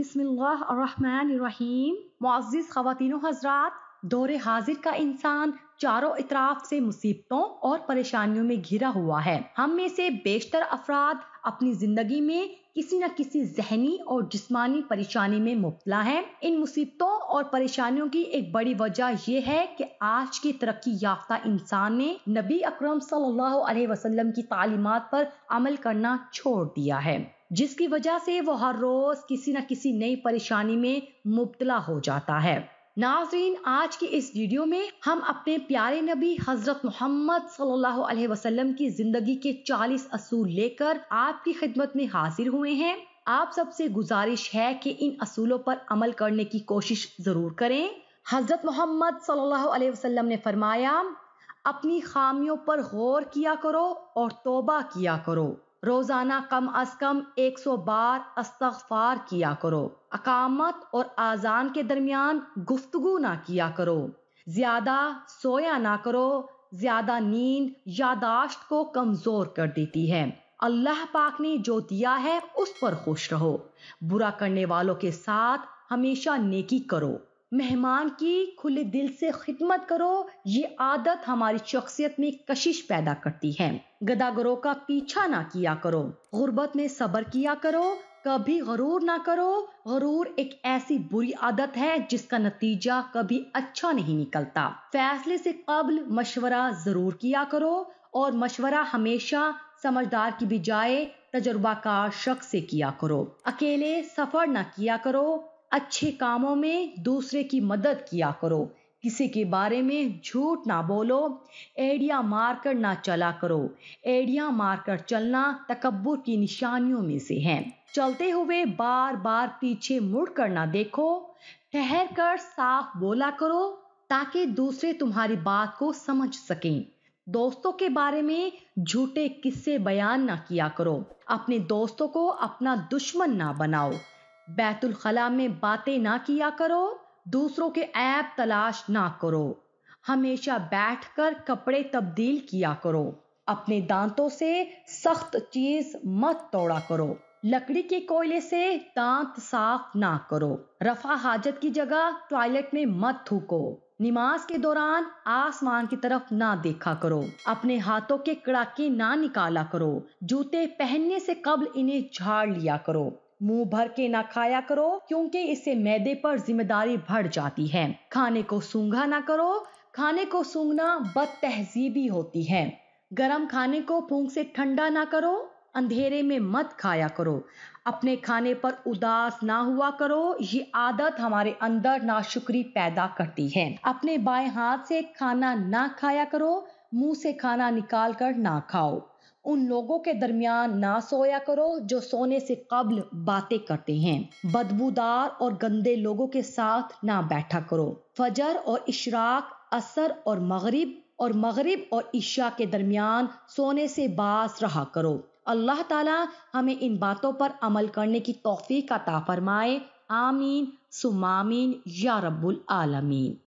बसमीम मुआज़ खातिन हजरात दौरे हाजिर का इंसान चारों इतराफ से मुसीबतों और परेशानियों में घिरा हुआ है हम में से बेशतर अफराद अपनी जिंदगी में किसी न किसी जहनी और जिस्मानी परेशानी में मुबला है इन मुसीबतों और परेशानियों की एक बड़ी वजह यह है कि आज के तरक्की याफ्ता इंसान ने नबी अकरम सल्लल्लाहु अलैहि वसल्लम की तालीमत पर अमल करना छोड़ दिया है जिसकी वजह से वो हर रोज किसी न किसी नई परेशानी में मुबतला हो जाता है नाजरीन आज की इस वीडियो में हम अपने प्यारे नबी हजरत मोहम्मद सल्लल्लाहु अलैहि वसल्लम की जिंदगी के 40 असूल लेकर आपकी खिदमत में हाजिर हुए हैं आप सबसे गुजारिश है कि इन असूलों पर अमल करने की कोशिश जरूर करें हजरत मोहम्मद सल्लल्लाहु अलैहि वसल्लम ने फरमाया अपनी खामियों पर गौर किया करो और तोबा किया करो रोज़ाना कम अज कम एक सौ बार अस्तफार किया करो अकामत और आजान के दरमियान गुफ्तगु ना किया करो ज्यादा सोया ना करो ज्यादा नींद यादाश्त को कमजोर कर देती है अल्लाह पाक ने जो दिया है उस पर खुश रहो बुरा करने वालों के साथ हमेशा नेकी करो मेहमान की खुले दिल से खिदमत करो ये आदत हमारी शख्सियत में कशिश पैदा करती है गदागरों का पीछा ना किया करो गुर्बत में सबर किया करो कभी गरूर ना करो गरूर एक ऐसी बुरी आदत है जिसका नतीजा कभी अच्छा नहीं निकलता फैसले से कबल मशवरा जरूर किया करो और मशवरा हमेशा समझदार की बजाय तजुर्बाकार शख्स से किया करो अकेले सफर ना किया करो अच्छे कामों में दूसरे की मदद किया करो किसी के बारे में झूठ ना बोलो एडिया मारकर ना चला करो एडिया मारकर चलना तकबर की निशानियों में से है चलते हुए बार बार पीछे मुड़ कर ना देखो ठहर कर साफ बोला करो ताकि दूसरे तुम्हारी बात को समझ सकें दोस्तों के बारे में झूठे किस्से बयान ना किया करो अपने दोस्तों को अपना दुश्मन ना बनाओ बैतुलखला में बातें ना किया करो दूसरों के ऐप तलाश ना करो हमेशा बैठकर कपड़े तब्दील किया करो अपने दांतों से सख्त चीज मत तोड़ा करो लकड़ी के कोयले से दांत साफ ना करो रफा हाजत की जगह टॉयलेट में मत थूको नमाज के दौरान आसमान की तरफ ना देखा करो अपने हाथों के कड़ाके ना निकाला करो जूते पहनने से कबल इन्हें झाड़ लिया करो मुंह भर के ना खाया करो क्योंकि इससे मैदे पर जिम्मेदारी बढ़ जाती है खाने को सूंघा ना करो खाने को सूंघना बद तहजीबी होती है गरम खाने को फूंक से ठंडा ना करो अंधेरे में मत खाया करो अपने खाने पर उदास ना हुआ करो ये आदत हमारे अंदर नाशुक्री पैदा करती है अपने बाएं हाथ से खाना ना खाया करो मुंह से खाना निकाल कर ना खाओ उन लोगों के दरमियान ना सोया करो जो सोने से कबल बातें करते हैं बदबूदार और गंदे लोगों के साथ ना बैठा करो फजर और इशराक असर और मगरिब और मगरिब और ईशा के दरमियान सोने से बास रहा करो अल्लाह ताला हमें इन बातों पर अमल करने की तोफ़ी का ताफरमाए आमीन सुमामीन या रब्बुल आलमीन